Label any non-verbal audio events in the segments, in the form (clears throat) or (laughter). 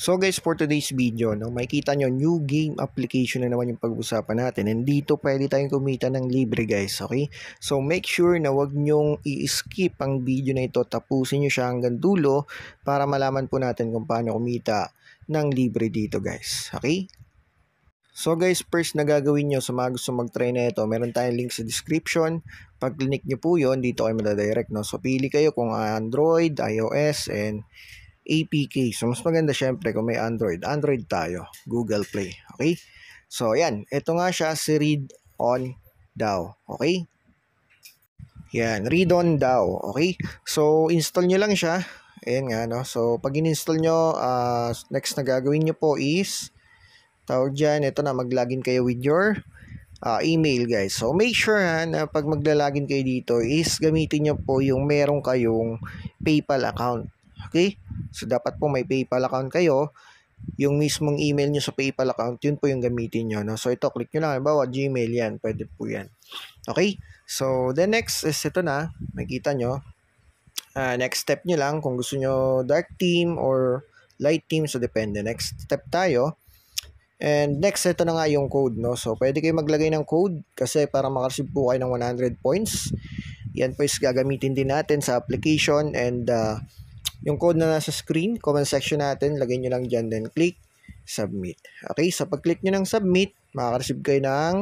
So guys, for today's video, no, makikita nyo, new game application na naman yung pag-usapan natin. And dito pwede tayong kumita ng libre guys, okay? So make sure na wag nyong i-skip ang video na ito. Tapusin nyo siya hanggang dulo para malaman po natin kung paano kumita ng libre dito guys, okay? So guys, first na gagawin nyo sa mga gusto mag-try na ito, meron tayong link sa description. Pag-click nyo po yon dito kayo madadirect. No? So pili kayo kung Android, iOS, and APK. So, mas maganda syempre kung may Android. Android tayo. Google Play. Okay? So, yan. Ito nga siya si Read On daw. Okay? Yan. Read On daw. Okay? So, install nyo lang siya. Ayan nga, no? So, pag in-install nyo, uh, next na gagawin nyo po is, tawag dyan, ito na, mag-login kayo with your uh, email guys. So make sure ha na pag mag-login kayo dito is gamitin nyo po yung meron kayong PayPal account. Okay? So, dapat po may PayPal account kayo. Yung mismong email nyo sa PayPal account, yun po yung gamitin nyo. No? So, ito, click nyo lang. Halimbawa, Gmail yan. Pwede po yan. Okay? So, the next is ito na. Makita nyo. Uh, next step nyo lang kung gusto nyo dark team or light team. So, depende. Next step tayo. And next, ito na nga yung code, no? So, pwede kayo maglagay ng code kasi para makareceive po kayo ng 100 points. Yan po is gagamitin din natin sa application and uh, yung code na nasa screen, comment section natin, lagay nyo lang dyan, then click submit. Okay, sa pag-click nyo ng submit, makaka-receive kayo ng,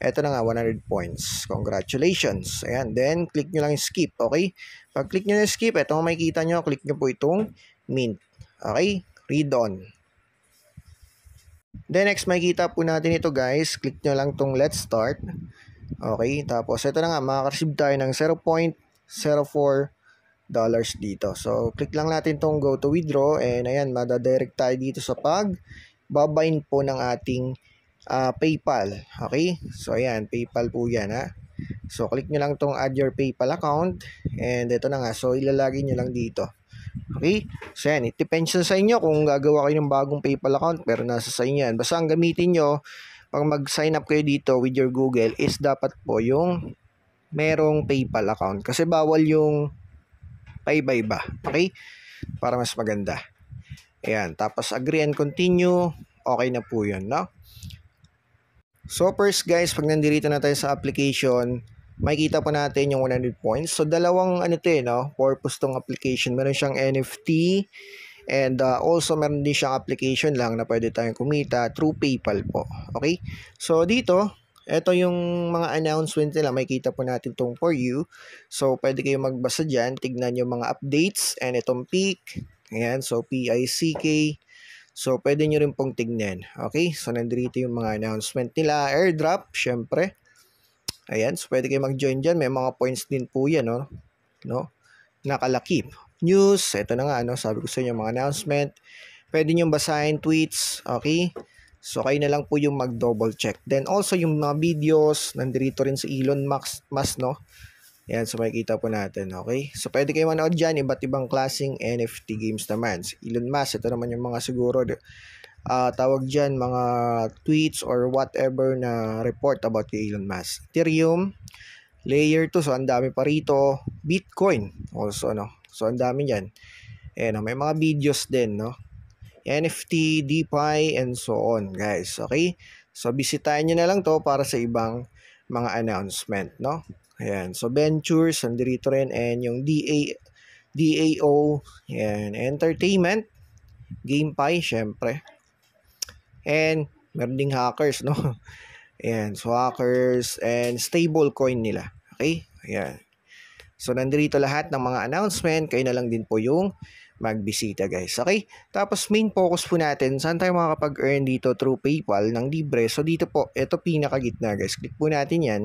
eto na nga, 100 points. Congratulations. Ayan, then click nyo lang skip, okay? Pag-click nyo na skip, eto makikita nyo, click nyo po itong mint. Okay, read on. Then next, makikita po natin ito guys. Click nyo lang tong let's start. Okay, tapos ito na nga, makaka-receive tayo ng 0.04 dollars dito. So, click lang natin tong go to withdraw and ayan, madadirect tayo dito sa pag babain po ng ating uh, PayPal. Okay? So, ayan, PayPal po yan ha. So, click nyo lang tong add your PayPal account and ito na nga. So, ilalagay nyo lang dito. Okay? So, yan. It depends sa inyo kung gagawa kayo ng bagong PayPal account pero nasa sa inyo yan. Basta ang gamitin nyo pag mag-sign up kayo dito with your Google is dapat po yung merong PayPal account. Kasi bawal yung paiba-iba. Okay? Para mas maganda. Ayan. Tapos agree and continue. Okay na po yun, no? So first guys, pag nandirito na tayo sa application, makikita po natin yung 100 points. So dalawang ano to eh, no? Purpose tong application. Meron siyang NFT and uh, also meron din siyang application lang na pwede tayong kumita through PayPal po. Okay? So dito, ito yung mga announcement nila, makikita po natin itong for you. So, pwede kayong magbasa dyan, tignan yung mga updates, and itong peak, ayan, so PICK, so pwede nyo rin pong tignan. Okay, so nandito yung mga announcement nila, airdrop, syempre. Ayan, so pwede kayong mag-join dyan, may mga points din po yan, no? no? Nakalakip. News, ito na nga, ano, sabi ko sa inyo, mga announcement. Pwede nyo basahin tweets, okay? So kayo na lang po yung mag-double check. Then also yung mga videos, nandito rin sa Elon Musk, mas, no? Ayan, so makikita po natin, okay? So pwede kayo manood dyan, iba't ibang klaseng NFT games naman. Si Elon Musk, ito naman yung mga siguro, uh, tawag dyan, mga tweets or whatever na report about kay Elon Musk. Ethereum, Layer 2, so ang dami pa rito. Bitcoin, also, no? So ang dami Eh, no? may mga videos din, no? NFT, DeFi, and so on guys. Okay? So, bisitahin nyo na lang to para sa ibang mga announcement, no? Ayan. So, Ventures, nandito rin. And yung DA, DAO, ayan, Entertainment, GamePy, syempre. And, meron ding hackers, no? (laughs) Ayan. So, hackers and stablecoin nila. Okay? Ayan. So, nandito lahat ng mga announcement. Kayo na lang din po yung magbisita guys. Okay? Tapos main focus po natin, saan tayo makakapag-earn dito through PayPal ng libre. So dito po, ito pinakagitna guys. Click po natin yan.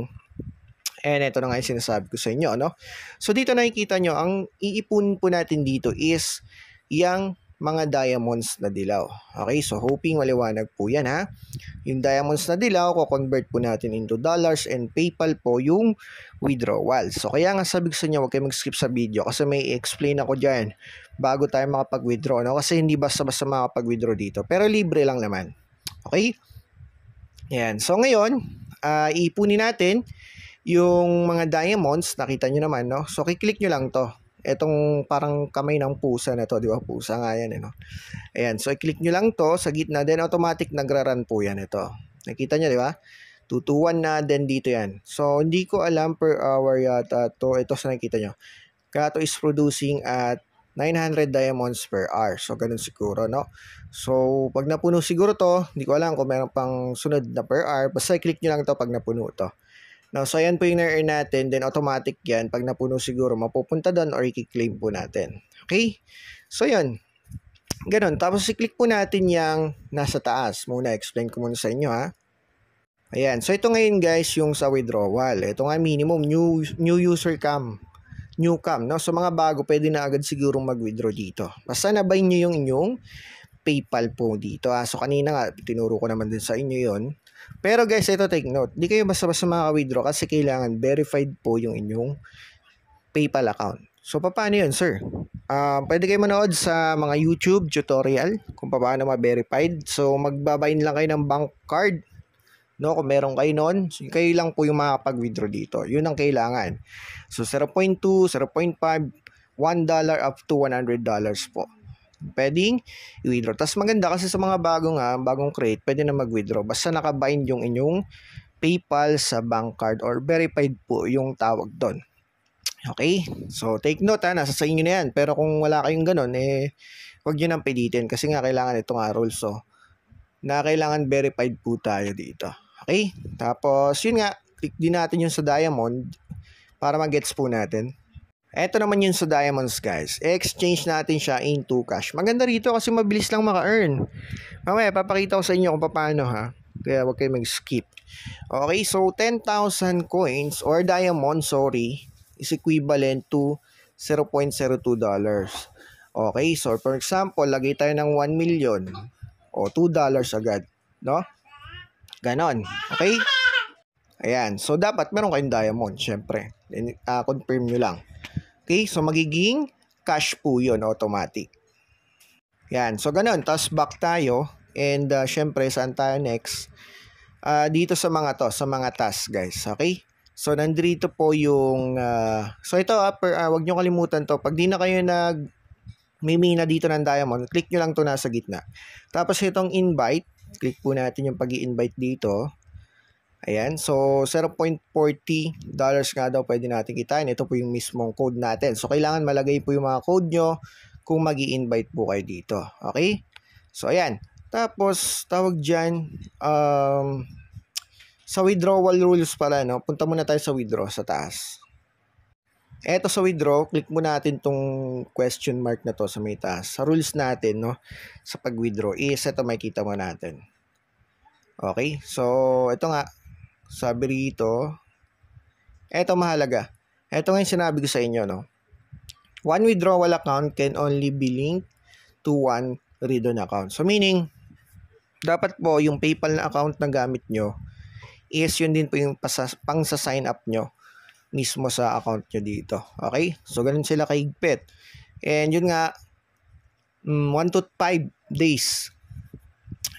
And ito na nga yung sinasabi ko sa inyo. No? So dito nakikita nyo, ang iipon po natin dito is yung mga diamonds na dilaw. Okay, so hoping maliwanag po yan ha. Yung diamonds na dilaw, ko-convert po natin into dollars and PayPal po yung withdrawal. So kaya nga sabi ko sa inyo, huwag kayong mag-skip sa video kasi may explain ako dyan bago tayo makapag-withdraw. No? Kasi hindi basta-basta makapag-withdraw dito. Pero libre lang naman. Okay? Yan. So ngayon, uh, ah, ipunin natin yung mga diamonds. Nakita nyo naman, no? So kiklik nyo lang to etong parang kamay ng pusa na to, di ba? Pusa nga yan, eh, no? Ayan, so i-click nyo lang to sa gitna, then automatic nagra-run po yan ito. Nakita nyo, di ba? 221 na, din dito yan. So, hindi ko alam per hour yata to. Ito sa nakita nyo. Kaya to is producing at 900 diamonds per hour. So, ganun siguro, no? So, pag napuno siguro to, hindi ko alam kung meron pang sunod na per hour. Basta i-click nyo lang to pag napuno to. No, so ayan po yung na-earn natin, then automatic yan. Pag napuno siguro, mapupunta doon or i-claim po natin. Okay? So yun. Ganun. Tapos i-click po natin yung nasa taas. Muna, explain ko muna sa inyo ha. Ayan. So ito ngayon guys, yung sa withdrawal. Ito nga minimum, new, new user cam new cam. No? So mga bago, pwede na agad siguro mag-withdraw dito. Basta nabayin niyo yung inyong PayPal po dito. Ah, so kanina nga, tinuro ko naman din sa inyo yon Pero guys, ito take note, Hindi kayo basta-basta makaka-withdraw kasi kailangan verified po yung inyong PayPal account. So, paano yun, sir? Uh, pwede kayo manood sa mga YouTube tutorial kung paano ma-verified. So, magbabayin lang kayo ng bank card. No, kung meron kayo noon, so, kayo lang po yung makapag-withdraw dito. Yun ang kailangan. So, 0.2, 0.5, $1 up to $100 po pwedeng i-withdraw. Tapos maganda kasi sa mga bagong ha, bagong crate, pwede na mag-withdraw. Basta nakabind yung inyong PayPal sa bank card or verified po yung tawag doon. Okay? So, take note ha, nasa sa inyo na yan. Pero kung wala kayong ganun, eh, huwag nyo nang pilitin kasi nga kailangan ito nga rules. So, na kailangan verified po tayo dito. Okay? Tapos, yun nga, click din natin yung sa diamond para mag-gets po natin. Ito naman yun sa diamonds guys. Exchange natin siya into cash. Maganda rito kasi mabilis lang maka-earn. Mamaya papakita ko sa inyo kung paano ha. Kaya wag kayo mag-skip. Okay, so 10,000 coins or diamond, sorry, is equivalent to 0.02 dollars. Okay, so for example, lagay tayo ng 1 million o 2 dollars agad, no? Ganon. Okay? Ayan. So, dapat meron kayong diamond, syempre. Then, uh, confirm nyo lang. Okay? So, magiging cash po yun, automatic. Yan. So, ganun. Tapos, back tayo. And, uh, syempre, saan tayo next? Uh, dito sa mga to, sa mga tasks, guys. Okay? So, nandito po yung... Uh, so, ito, uh, per, uh, wag nyo kalimutan to. Pag di na kayo nag... Mimina dito ng diamond, click nyo lang to na nasa gitna. Tapos, itong invite. Click po natin yung pag invite dito. Ayan, so 0.40 dollars nga daw pwede natin kitain. Ito po yung mismong code natin. So kailangan malagay po yung mga code nyo kung mag invite po kayo dito. Okay? So ayan. Tapos tawag dyan, um, sa withdrawal rules pala, no? punta muna tayo sa withdraw sa taas. Eto sa withdraw, click mo natin tong question mark na to sa may taas. Sa rules natin, no? sa pag-withdraw i-set ito makikita mo natin. Okay, so ito nga, sabi rito, eto mahalaga. Eto yung sinabi ko sa inyo, no? One withdrawal account can only be linked to one Redon account. So meaning, dapat po yung PayPal na account na gamit nyo is yun din po yung pang sa sign up nyo mismo sa account nyo dito. Okay? So, ganun sila kaigpit. And yun nga, 1 mm, to 5 days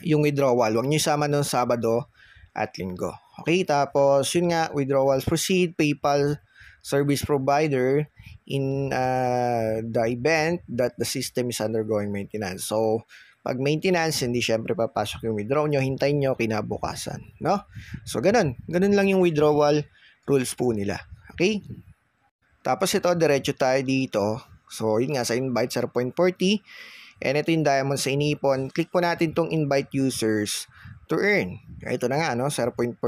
yung withdrawal. Huwag nyo sama noong Sabado at Linggo. Okay, tapos yun nga, withdrawals proceed, PayPal service provider in uh, the event that the system is undergoing maintenance. So, pag maintenance, hindi syempre papasok yung withdrawal nyo, hintayin nyo kinabukasan. No? So, ganun. Ganun lang yung withdrawal rules po nila. Okay? Tapos ito, diretso tayo dito. So, yun nga, sa invite 0.40. And ito yung diamond sa inipon. Click po natin tong invite users to earn. Ah, ito na nga, no? 0.40.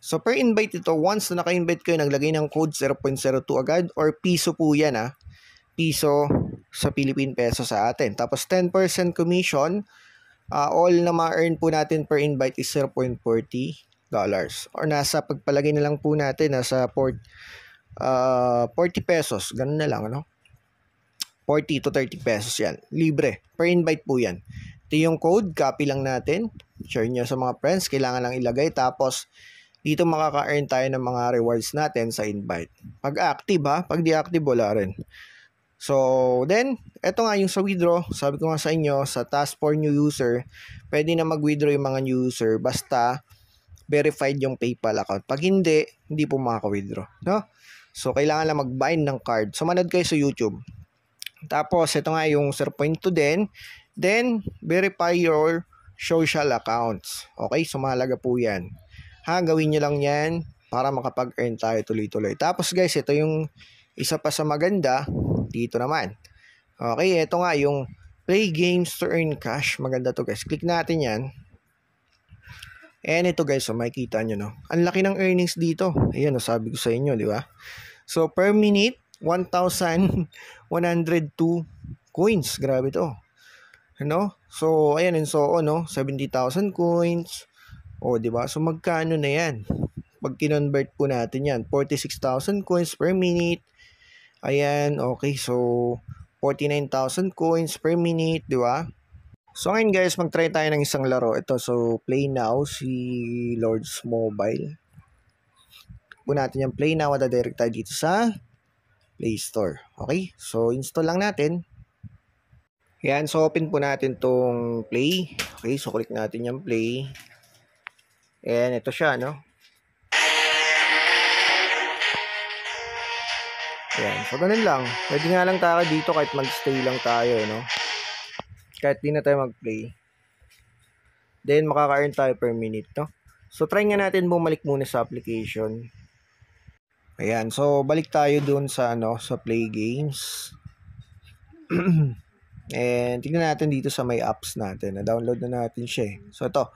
So, per invite ito, once na naka-invite kayo, naglagay ng code 0.02 agad or piso po yan, ha? Ah. Piso sa Philippine peso sa atin. Tapos, 10% commission. Uh, all na ma-earn po natin per invite is 0.40 dollars. Or nasa, pagpalagay na lang po natin, nasa port, uh, 40 pesos. Ganun na lang, ano? 40 to 30 pesos yan. Libre. Per invite po yan. Ito yung code, copy lang natin. Share nyo sa mga friends, kailangan lang ilagay. Tapos, dito makaka-earn tayo ng mga rewards natin sa invite. Pag active ha, pag deactive wala rin. So, then, eto nga yung sa withdraw. Sabi ko nga sa inyo, sa task for new user, pwede na mag-withdraw yung mga new user basta verified yung PayPal account. Pag hindi, hindi po makaka-withdraw. No? So, kailangan lang mag-bind ng card. So, manood kayo sa YouTube. Tapos, ito nga yung 0.2 din. Then, verify your social accounts. Okay, sumalaga po yan. Ha, gawin nyo lang yan para makapag-earn tayo tuloy-tuloy. Tapos guys, ito yung isa pa sa maganda dito naman. Okay, ito nga yung play games to earn cash. Maganda to guys. Click natin yan. And ito guys, so makikita nyo no. Ang laki ng earnings dito. Ayan, nasabi ko sa inyo, di ba? So per minute, 1,102 coins. Grabe to no? So, ayan and so on, oh, no? 70,000 coins. O, oh, di ba? So, magkano na yan? Pag kinonvert po natin yan, 46,000 coins per minute. Ayan, okay. So, 49,000 coins per minute, di ba? So, ngayon guys, mag-try tayo ng isang laro. Ito, so, play now si Lord's Mobile. Po natin yung play now, direct tayo dito sa Play Store. Okay? So, install lang natin. Yan, so open po natin tong play. Okay, so click natin yung play. Ayan, ito siya, no? Yan, so ganun lang. Pwede nga lang tayo dito kahit mag-stay lang tayo, no? Kahit di na tayo mag-play. Then, makaka-earn tayo per minute, no? So, try nga natin bumalik muna sa application. Ayan, so balik tayo dun sa, ano, sa play games. (clears throat) And tingnan natin dito sa may apps natin. Na-download na natin siya eh. So ito,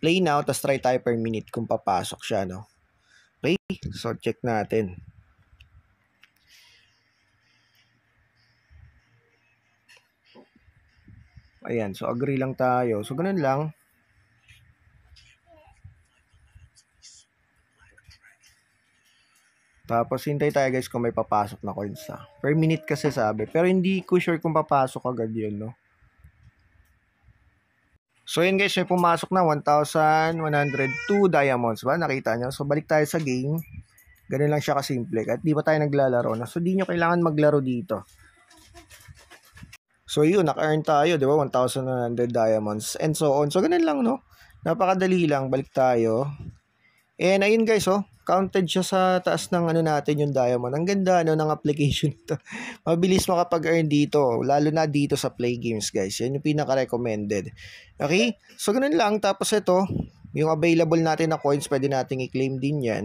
play now, tapos try tayo per minute kung papasok siya, no? Okay, so check natin. Ayan, so agree lang tayo. So ganun lang. Tapos hintay tayo guys kung may papasok na coins ha. Per minute kasi sabi. Pero hindi ko sure kung papasok agad yun no. So yun guys, may pumasok na 1,102 diamonds ba? Nakita nyo? So balik tayo sa game. Ganun lang siya kasimple. At di ba tayo naglalaro na. So di nyo kailangan maglaro dito. So yun, naka-earn tayo, di ba? 1,100 diamonds and so on. So ganun lang no. Napakadali lang. Balik tayo. And ayun guys oh counted siya sa taas ng ano natin yung diamond. Ang ganda ano ng application (laughs) to. Mabilis makapag-earn dito, lalo na dito sa play games, guys. Yan yung pinaka-recommended. Okay? So ganun lang tapos ito, yung available natin na coins, pwede nating i-claim din 'yan.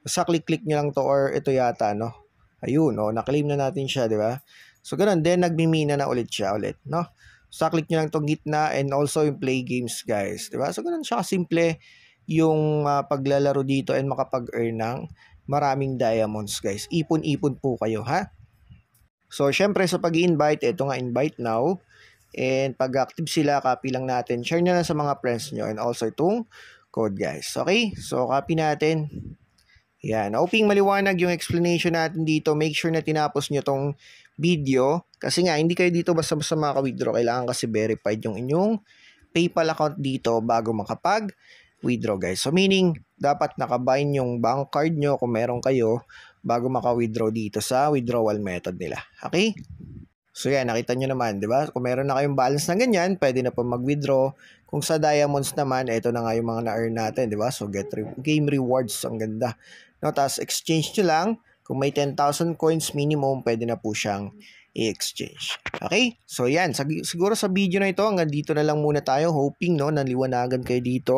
Basta click-click niyo lang to or ito yata no. Ayun, no, na-claim na natin siya, di ba? So ganun, then nagmimina na ulit siya ulit, no? So click niyo lang tong gitna and also yung play games, guys, di ba? So ganun siya simple yung uh, paglalaro dito and makapag-earn ng maraming diamonds guys. Ipon-ipon po kayo ha. So syempre sa pag-invite, ito nga invite now. And pag active sila, copy lang natin. Share nyo na sa mga friends nyo and also itong code guys. Okay? So copy natin. Yan. Hoping maliwanag yung explanation natin dito. Make sure na tinapos nyo itong video. Kasi nga, hindi kayo dito basta-basta makaka-withdraw. Kailangan kasi verified yung inyong PayPal account dito bago makapag withdraw guys. So meaning, dapat nakabind yung bank card nyo kung meron kayo bago maka-withdraw dito sa withdrawal method nila. Okay? So yan, nakita nyo naman, di ba? Kung meron na kayong balance na ganyan, pwede na po mag-withdraw. Kung sa diamonds naman, ito na nga yung mga na-earn natin, di ba? So get re- game rewards, ang ganda. No, tapos exchange nyo lang. Kung may 10,000 coins minimum, pwede na po siyang i-exchange. Okay? So yan, siguro sa video na ito, hanggang dito na lang muna tayo, hoping no, naliwanagan kayo dito.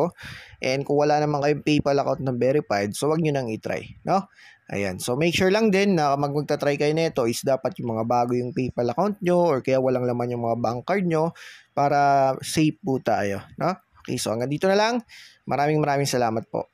And kung wala naman kayong PayPal account na verified, so wag nyo nang itry. No? Ayan. So make sure lang din na mag magta-try kayo nito is dapat yung mga bago yung PayPal account nyo or kaya walang laman yung mga bank card nyo para safe po tayo. No? Okay, so hanggang dito na lang. Maraming maraming salamat po.